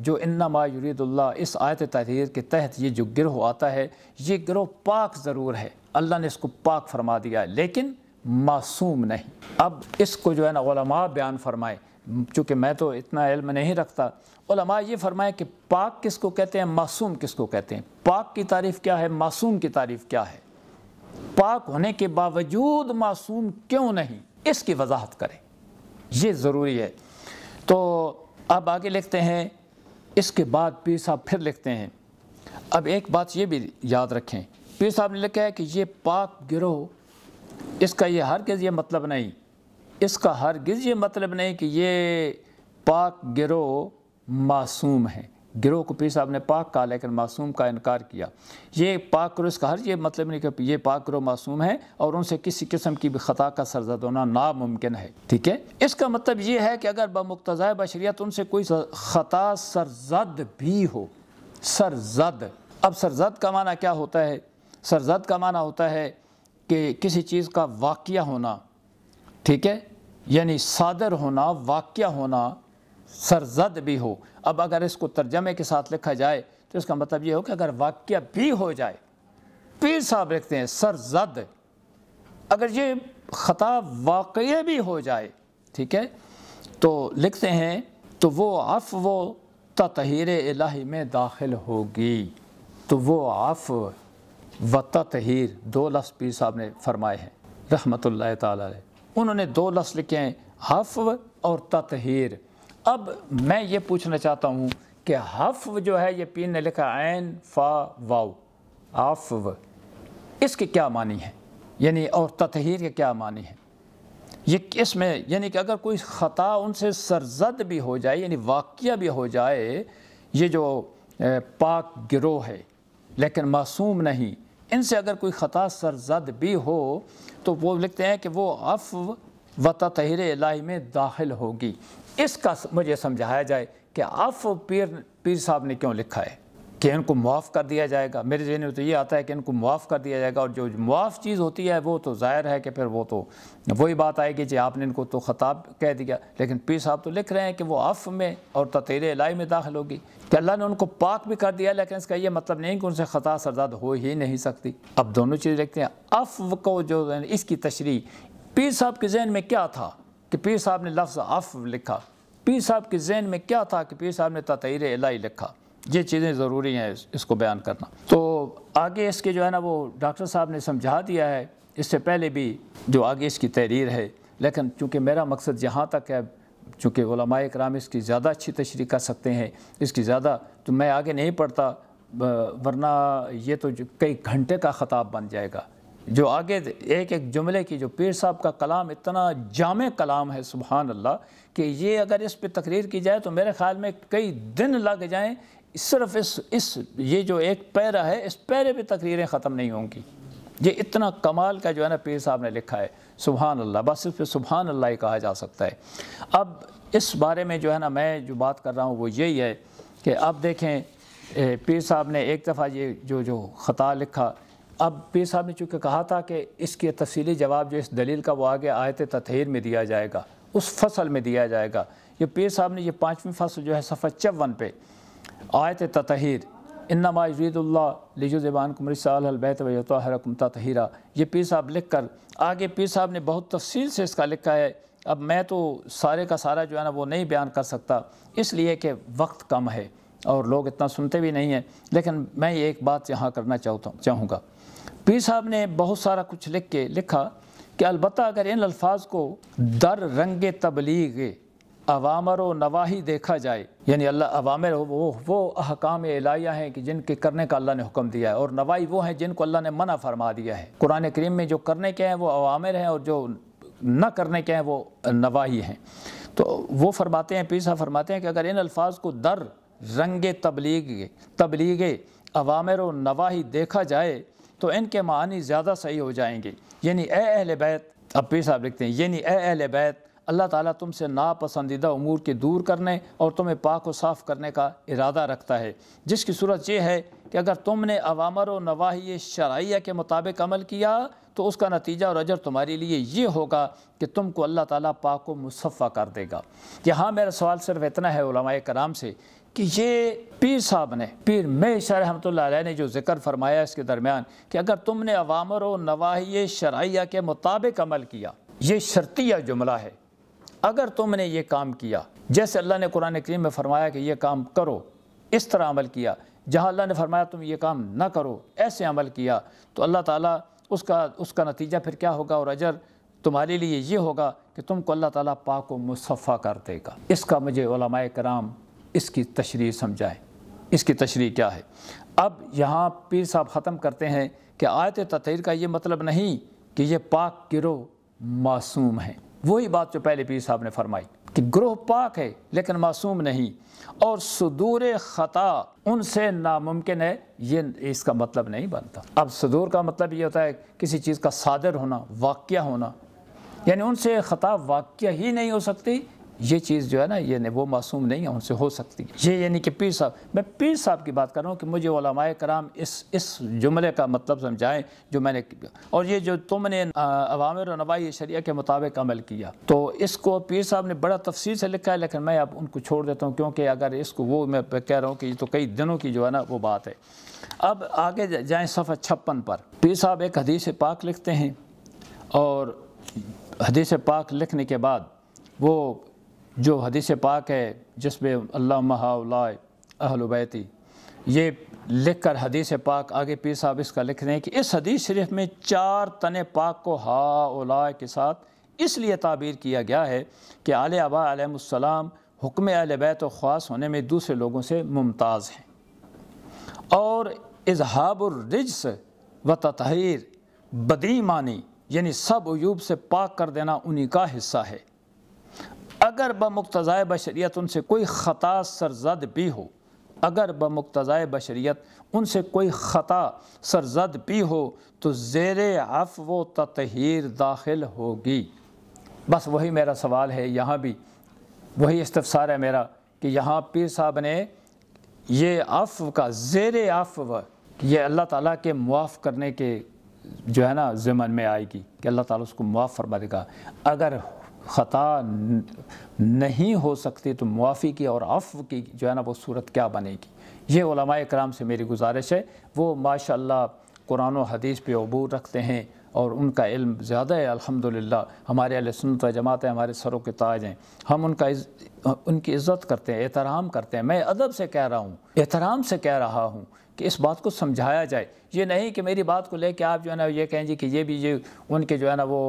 जो मा युरीदुल्ला इस आयत तहरीर के तहत ये जो गिरोह आता है ये गिरोह पाक ज़रूर है अल्लाह ने इसको पाक फरमा दिया है लेकिन मासूम नहीं अब इसको जो है ना बयान फरमाए चूँकि मैं तो इतना इल्म नहीं रखता उलमा ये फरमाए कि पाक किसको कहते हैं मासूम किसको कहते हैं पाक की तारीफ़ क्या है मासूम की तारीफ़ क्या है पाक होने के बावजूद मासूम क्यों नहीं इसकी वजाहत करें ये ज़रूरी है तो अब आगे लिखते हैं इसके बाद पीर साहब फिर लिखते हैं अब एक बात ये भी याद रखें पीर साहब ने लिखा है कि ये पाक गिरोह इसका ये हरगज ये मतलब नहीं इसका हरगज ये मतलब नहीं कि ये पाक गिरोह मासूम है गिरोह को पीर साहब ने पाक कहा लेकिन मासूम का इनकार किया ये पाक गिरोह इसका हर ये मतलब नहीं कि ये पाक गिरोह मासूम है और उनसे किसी किस्म की भी ख़ता का सरजद होना नामुमकिन है ठीक है इसका मतलब ये है कि अगर बमुकतज़ा बशरियत उनसे कोई ख़ता सरजद भी हो सरजद अब सरजद का माना क्या होता है सरजद का माना होता है कि किसी चीज़ का वाक़ होना ठीक है यानी सादर होना वाक़ होना सरजद भी हो अब अगर इसको तर्जमे के साथ लिखा जाए तो इसका मतलब ये हो कि अगर वाक्य भी हो जाए पीर साहब लिखते हैं सरजद अगर ये ख़ता वाक़ भी हो जाए ठीक है तो लिखते हैं तो वो अफ़ व तहर इलाही में दाखिल होगी तो वो अफ़ व तहिर दो लफ्स पीर साहब ने फरमाए हैं रहमत ला तुमने दो लफ्स लिखे हैं हफ़ और तहर अब मैं ये पूछना चाहता हूँ कि हफ जो है ये पीन ने लिखा ऐन फा वाओ आफ इसके क्या मानी है यानी और ततहीर के क्या मानी है ये इसमें यानी कि अगर कोई ख़ता उनसे सरजद भी हो जाए यानी वाक़ भी हो जाए ये जो पाक गिरोह है लेकिन मासूम नहीं इनसे अगर कोई ख़ता सरजद भी हो तो वो लिखते हैं कि वो अफ़ व तहर में दाखिल होगी इसका मुझे समझाया जाए कि आफ पीर पीर साहब ने क्यों लिखा है कि इनको मुआफ़ कर दिया जाएगा मेरे जहन में तो ये आता है कि इनको मुआफ़ कर दिया जाएगा और जो मुआफ़ चीज़ होती है वो तो ज़ाहिर है कि फिर वो तो वही बात आएगी जी आपने इनको तो ख़ताब कह दिया लेकिन पीर साहब तो लिख रहे हैं कि वो अफ़ में और ततेर लाई में दाखिल होगी कि अल्लाह ने उनको पाक भी कर दिया लेकिन इसका यह मतलब नहीं कि उनसे ख़ता सरदाद हो ही नहीं सकती अब दोनों चीज़ देखते हैं अफ़ को जो इसकी तशरी पीर साहब के जहन में क्या था कि पीर साहब ने लफ्ज़ अफ़ लिखा पीर साहब के जहन में क्या था कि पीर साहब ने ततर इलाही लिखा ये चीज़ें ज़रूरी हैं इस, इसको बयान करना तो आगे इसके जो है ना वो डॉक्टर साहब ने समझा दिया है इससे पहले भी जो आगे इसकी तहरीर है लेकिन चूँकि मेरा मकसद यहाँ तक है चूँकि कराम इसकी ज़्यादा अच्छी तशरी कर सकते हैं इसकी ज़्यादा तो मैं आगे नहीं पढ़ता वरना ये तो कई घंटे का ख़ताब बन जाएगा जो आगे एक एक जुमले की जो पीर साहब का कलाम इतना जाम कलाम है सुबहान अल्लाह कि ये अगर इस पर तकरीर की जाए तो मेरे ख़्याल में कई दिन लग जाए सिर्फ इस इस ये जो एक पैरा है इस पैरे पर तकरीरें ख़त्म नहीं होंगी ये इतना कमाल का जो है ना पीर साहब ने लिखा है सुबहान अल्लाह बस सिर्फ सुबहान अल्लाह ही कहा जा सकता है अब इस बारे में जो है ना मैं जो बात कर रहा हूँ वो यही है कि अब देखें पीर साहब ने एक दफ़ा ये जो जो ख़ता लिखा अब पी साहब ने चूँकि कहा था कि इसके तफसली जवाब जो इस दलील का वो आगे आयत तथहर में दिया जाएगा उस फसल में दिया जाएगा ये पी साहब ने यह पाँचवीं फसल जो है सफ़र चौवन पे आयत ततहर इन्नामाजीदुल्लाजुबान कुमरसालबैत वहरकम तहरा ये पी साहब लिख कर आगे पी साहब ने बहुत तफसील से इसका लिखा है अब मैं तो सारे का सारा जो है ना वो नहीं बयान कर सकता इसलिए कि वक्त कम है और लोग इतना सुनते भी नहीं हैं लेकिन मैं ये एक बात यहाँ करना चाहता चाहूँगा पी साहब ने बहुत सारा कुछ लिख के लिखा कि अलबत् अगर इन अल्फाज को दर रंग तबलीग अवामर व नवाही देखा जाए यानी अल्लाह अवामर वो वो अहकाम एलाया हैं कि जिनके करने का अल्लाह ने हुक्म दिया है और नवाही वो हैं जिनको अल्लाह ने मना फरमा दिया है कुरान करीम में जो करने के हैं वो अवामर हैं और जो न करने के हैं वो नवाही हैं तो वो फरमाते हैं पीसा फरमाते हैं कि अगर इन अल्फाज को दर रंग तबलीग तबलीग अवामर व नवाही देखा जाए तो इनके मानी ज़्यादा सही हो जाएंगे यानी ए अहल बैत अब पी साहब लिखते हैं यानी ए अहल बैत अल्लाह ताला तुमसे नापसंदीदा उमूर के दूर करने और तुम्हें पाक व साफ़ करने का इरादा रखता है जिसकी सूरत यह है कि अगर तुमने अवामर व नवाही शराइया के मुताबिक अमल किया तो उसका नतीजा और अजर तुम्हारे लिए ये होगा कि तुमको अल्लाह ताला पाक को मुसफ़ा कर देगा कि हाँ मेरा सवाल सिर्फ इतना है कराम से कि ये पीर साहब ने पीर में शाह रहमत ने जो जिक्र फरमाया इसके दरमियान कि अगर तुमने अवामर और नवाही शराइया के मुताबिक अमल किया ये शर्तिया जुमला है अगर तुमने ये काम किया जैसे अल्लाह ने कुरान करीम में फरमाया कि ये काम करो इस तरह अमल किया जहाँ अल्लाह ने फरमाया तुम ये काम ना करो ऐसे अमल किया तो अल्लाह ताला उसका उसका नतीजा फिर क्या होगा और अजर तुम्हारे लिए ये होगा कि तुमको अल्लाह ताला पाक को मुसफ़ा कर देगा इसका मुझे कराम इसकी तशरी समझाएँ इसकी तशरी क्या है अब यहाँ पीर साहब ख़त्म करते हैं कि आयत ततहर का ये मतलब नहीं कि ये पाक गिरोह मासूम है वही बात जो पहले पीर साहब ने फरमाई कि ग्रोह पाक है लेकिन मासूम नहीं और सदूर ख़ता उनसे नामुमकिन है ये इसका मतलब नहीं बनता अब सदूर का मतलब ये होता है किसी चीज़ का सादर होना वाक्य होना यानी उनसे ख़ता वाक्य ही नहीं हो सकती ये चीज़ जो है ना ये वो मासूम नहीं है उनसे हो सकती ये यानी कि पीर साहब मैं पीर साहब की बात कर रहा हूँ कि मुझे ओलमाए कराम इस इस जुमले का मतलब समझाएं जो मैंने और ये जो तुमने अवाम नवाई शरिया के मुताबिक अमल किया तो इसको पीर साहब ने बड़ा तफसील से लिखा है लेकिन मैं अब उनको छोड़ देता हूँ क्योंकि अगर इसको वो मैं कह रहा हूँ कि ये तो कई दिनों की जो है ना वो बात है अब आगे जाएँ सफ़र छप्पन पर पीर साहब एक हदीस पाक लिखते हैं और हदीस पाक लिखने के बाद वो जो हदीस पाक है जिसमें अल्लाह महाउला ये लिख कर हदीस पाक आगे पीर साहब इसका लिख रहे हैं कि इस हदीस शरीफ में चार तन पाक को हाउला के साथ इसलिए ताबीर किया गया है कि आल आबासम हुक्म अलबैत ख़ास होने में दूसरे लोगों से मुमताज़ हैं और इजहाबरजस व तहरीर बदी मानी यानी सब अयूब से पाक कर देना उन्हीं का हिस्सा है अगर मुक्तज़ाय बशरीत उनसे कोई ख़ता सरजद भी हो अगर मुक्तज़ाय बशरीत उनसे कोई ख़ता सरजद भी हो तो ज़ेर अफ़ व ततहर दाखिल होगी बस वही मेरा सवाल है यहाँ भी वही इस्तफसार है मेरा कि यहाँ पीर साहब ने ये अफ़ का ज़ेर अफ़ ये अल्लाह ताला के मुआफ़ करने के जो है ना ज़मन में आएगी कि अल्लाह ताला उसको मुआफ़ फरमा देगा अगर ख़ता नहीं हो सकती तो मुआफ़ी की और अफ़ की जो है ना वो सूरत क्या बनेगी ये कराम से मेरी गुजारिश है वो माशा कुरान हदीस पे अबूर रखते हैं और उनका इल्म ज़्यादा है अल्हम्दुलिल्लाह हमारे अल सुनत जमात हमारे सरों के ताज हैं हम उनका इज, उनकी इज़्ज़त करते हैं एहतराम करते हैं मैं अदब से कह रहा हूँ एहतराम से कह रहा हूँ कि इस बात को समझाया जाए ये नहीं कि मेरी बात को लेके आप जो है ना ये कहें जी कि ये भी ये उनके जो है ना वो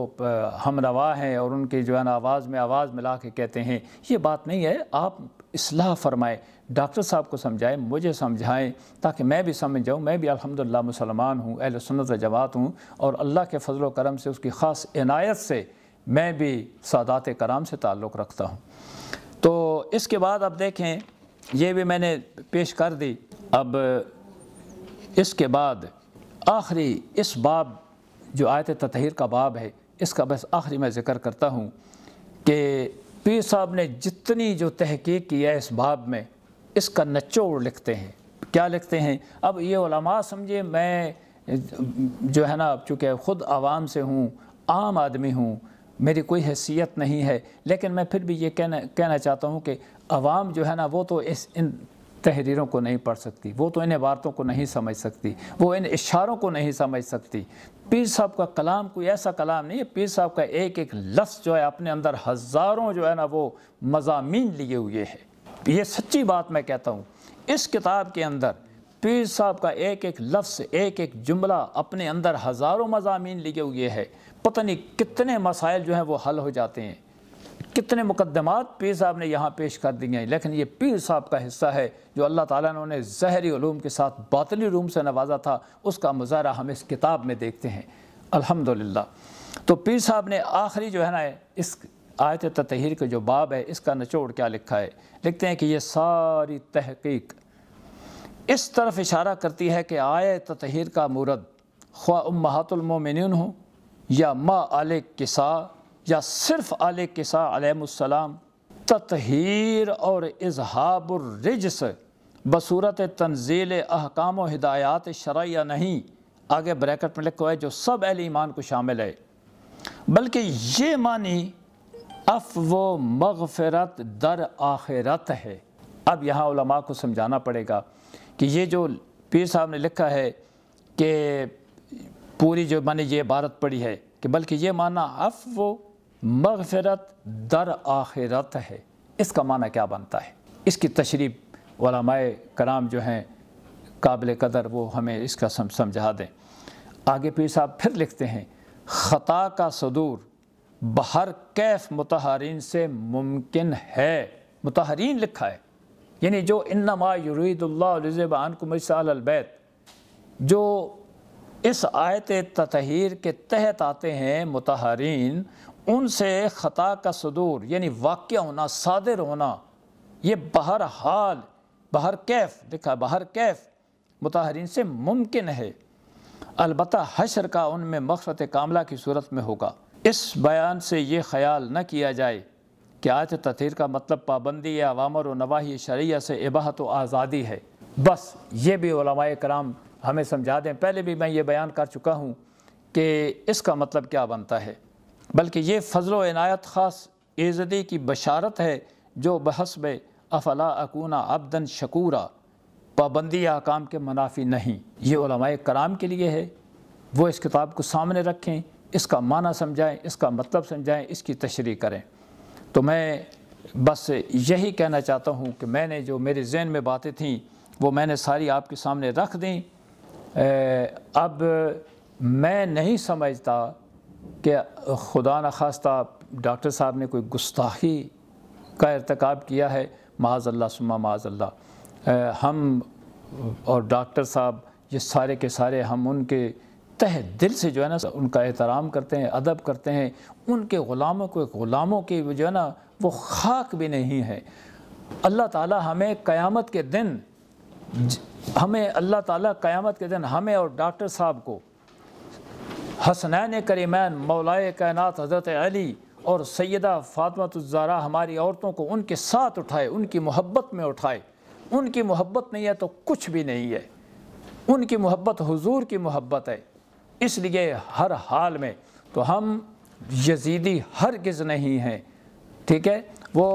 हमनवा हैं और उनके जो है ना आवाज़ में आवाज़ मिला के कहते हैं ये बात नहीं है आप इसलाह फरमाएं डॉक्टर साहब को समझाएं मुझे समझाएं ताकि मैं भी समझ जाऊं मैं भी अल्हम्दुलिल्लाह मुसलमान हूं अहल सुनत जवात हूं और अल्लाह के फजल करम से उसकी ख़ास इनायत से मैं भी सादात कराम से ताल्लुक़ रखता हूँ तो इसके बाद अब देखें ये भी मैंने पेश कर दी अब इसके बाद आखिरी इस बाब जो आयत ततहर का बाब है इसका बस आखिरी मैं ज़िक्र करता हूँ कि पीर साहब ने जितनी जो तहकीक की है इस बाब में इसका नचोड़ लिखते हैं क्या लिखते हैं अब ये ओलमा समझे मैं जो है ना चूँकि ख़ुद आवाम से हूँ आम आदमी हूँ मेरी कोई हैसियत नहीं है लेकिन मैं फिर भी ये कहना कहना चाहता हूँ कि अवाम जो है ना वो तो इस इन तहरीरों को नहीं पढ़ सकती वो तो इन इबारतों को नहीं समझ सकती वो इन इशारों को नहीं समझ सकती पीर साहब का कलाम कोई ऐसा कलाम नहीं है पीर साहब का एक एक लफ्ज़ जो है अपने अंदर हज़ारों जो है ना वो मजामी लिए हुए है ये सच्ची बात मैं कहता हूँ इस किताब के अंदर पीर साहब का एक एक लफ्स एक एक जुमला अपने अंदर हज़ारों मजामी लिए हुए है पता नहीं कितने मसाइल जो हैं वो हल हो जाते हैं कितने मुकदमात पीर साहब ने यहाँ पेश कर दिए हैं लेकिन ये पीर साहब का हिस्सा है जो अल्लाह ताला ने उन्हें जहरी ूम के साथ बातली रूम से नवाजा था उसका मुजाहरा हम इस किताब में देखते हैं अल्हम्दुलिल्लाह तो पीर साहब ने आखिरी जो है ना इस आयत तहरीर के जो बाब है इसका नचोड़ क्या लिखा है लिखते हैं कि ये सारी तहकीक इस तरफ इशारा करती है कि आय तहरीर का मूरद ख्वा उम्मातुलमोमिन हो या मा आल किसा या सिर्फ आल किसा आलम और इजहाबरजस बसूरत तंजील अहकाम व हदायात शराया नहीं आगे ब्रैकेट में लिखो है जो सब अहल ईमान को शामिल है बल्कि ये मानी अफ व मगफरत दर आखिरत है अब यहाँ उलमा को समझाना पड़ेगा कि ये जो पीर साहब ने लिखा है कि पूरी जो मैंने ये इबारत पढ़ी है कि बल्कि ये माना अफ व मगफरत दर आखिरत है इसका माना क्या बनता है इसकी तशरीफ वलमाए कराम जो हैं काबिल कदर वो हमें इसका सम समझा दें आगे पीर साहब फिर लिखते हैं ख़ता का सदूर बहर कैफ मतहरीन से मुमकिन है मतहरीन लिखा है यानी जो इन्नमा युरीदुल्लाज़बान कुमसालबैत जो इस आयत ततहीर के तहत आते हैं मतहरीन उनसे ख़ता का सदूर यानी वाक़ होना सादिर होना ये बहर हाल बहर कैफ देखा बहर कैफ मतहरीन से मुमकिन है अलबत् हशर का उनमें मकसद कामला की सूरत में होगा इस बयान से ये ख्याल न किया जाए कि आयत तथीर का मतलब पाबंदी या अवामर व नवाही शरिया से इबाहत आज़ादी है बस ये भी कराम हमें समझा दें पहले भी मैं ये बयान कर चुका हूँ कि इसका मतलब क्या बनता है बल्कि ये फ़जल इनायत ख़ास एज़दी की बशारत है जो बहसब अफला अकूना अबदन शकूरा पाबंदी काम के मुनाफी नहीं ये कराम के लिए है वो इस किताब को सामने रखें इसका माना समझाएं इसका मतलब समझाएं इसकी तशरी करें तो मैं बस यही कहना चाहता हूँ कि मैंने जो मेरे जहन में बातें थीं वो मैंने सारी आपके सामने रख दी अब मैं नहीं समझता कि खुदा न खास्ता डॉक्टर साहब ने कोई गुस्ताखी का इरतकब किया है माजल्ला सुमा माजल्ला हम और डॉक्टर साहब ये सारे के सारे हम उनके तह दिल से जो है ना उनका एहतराम करते हैं अदब करते हैं उनके ग़ुलामों को ग़ुलामों के जो है ना वो खाक भी नहीं है अल्लाह ताला हमें क़यामत के दिन हमें अल्लाह ताला क़यामत के दिन हमें और डॉक्टर साहब को हसनैन करीमैन मौलाए कायनात हज़रत अली और सैदा फ़ातमतज़ारा हमारी औरतों को उनके साथ उठाए उनकी मोहब्बत में उठाए उनकी मोहब्बत नहीं है तो कुछ भी नहीं है उनकी मोहब्बत हुजूर की मोहब्बत है इसलिए हर हाल में तो हम यजीदी हर किस नहीं हैं ठीक है वो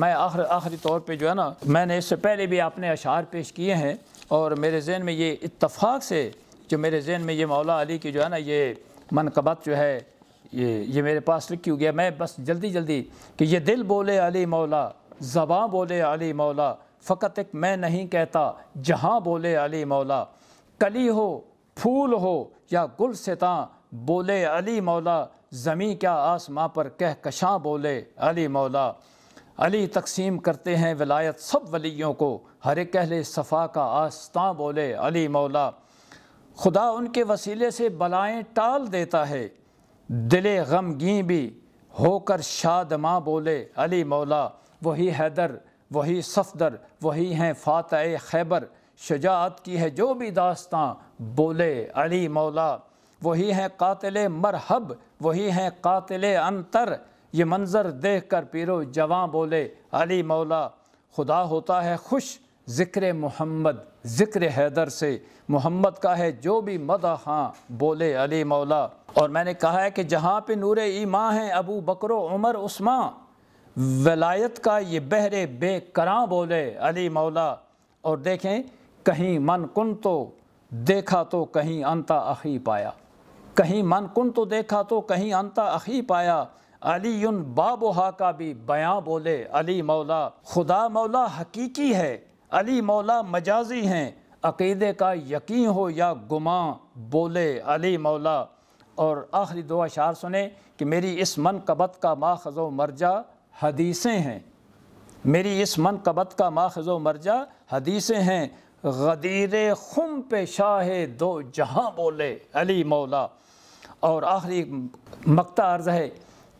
मैं आखिर आखिरी तौर पे जो है ना मैंने इससे पहले भी आपने अशार पेश किए हैं और मेरे जहन में ये इतफ़ाक़ से जो मेरे जहन में ये मौला अली की जो है ना ये मनकबत जो है ये ये मेरे पास लिखी हुई है मैं बस जल्दी जल्दी कि ये दिल बोले अली मौला ज़बाँ बोले अली मौला फ़कत एक मैं नहीं कहता जहाँ बोले अली मौला कली हो फूल हो या गुल सेता बोले अली मौला ज़मी क्या आसमां पर कह कशां बोले अली मौला अली तकसीम करते हैं विलायत सब वलियों को हर एक अहल सफ़ा का आस्ता बोले अली मौला खुदा उनके वसीले से बलाएँ टाल देता है दिले गमगी भी होकर शाद माँ बोले अली मौला वही हैदर वही सफदर वही हैं फ़ात खैबर शजात की है जो भी दास्तां बोले अली मौला वही हैं कातिल मरहब वही हैं कातिल अंतर ये मंज़र देख कर पीरो जवां बोले अली मौला खुदा होता है खुश ज़िक्र मोहम्मद ज़िक्र हैदर से मोहम्मद का है जो भी मदा हाँ बोले अली मौला और मैंने कहा है कि जहाँ पे नूर माँ हैं अबू बकरो उमर उस्मा वलायत का ये बहरे बे कराँ बोले अली मौला और देखें कहीं मन कुन तो देखा तो कहीं अंता अखी पाया कहीं मन कुन तो देखा तो कहीं अंता अखी पाया अली उन बाबहा का भी बयां बोले अली मौला खुदा मौला हकीकी है अली मौला मजाजी हैं अकीदे का यकीन हो या गुमा बोले अली मौला और आखिरी दो अशार सुने कि मेरी इस मन कबत का माखजो मरजा हदीसें हैं मेरी इस मन कबत का माखजो मरजा हदीसें हैं गदीर खुम पे शाह दो जहाँ बोले अली मौला और आखिरी मकता अर्ज़ है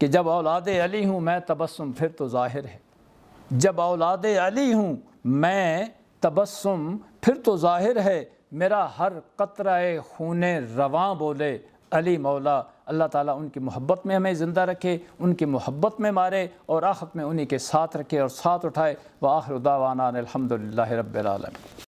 कि जब औलाद अली हूँ मैं तबस्सुम फिर तो ज़ाहिर है जब औलाद अली हूँ मैं तबस्सुम फिर तो ज़ाहिर है मेरा हर कतरा खून रवा बोले अली मौला अल्लाह ताला उनकी मोहब्बत में हमें ज़िंदा रखे उनकी मोहब्बत में मारे और आखिर में उन्हीं के साथ रखे और साथ उठाए व आखिर दावाना अलहमदिल्ला रबालम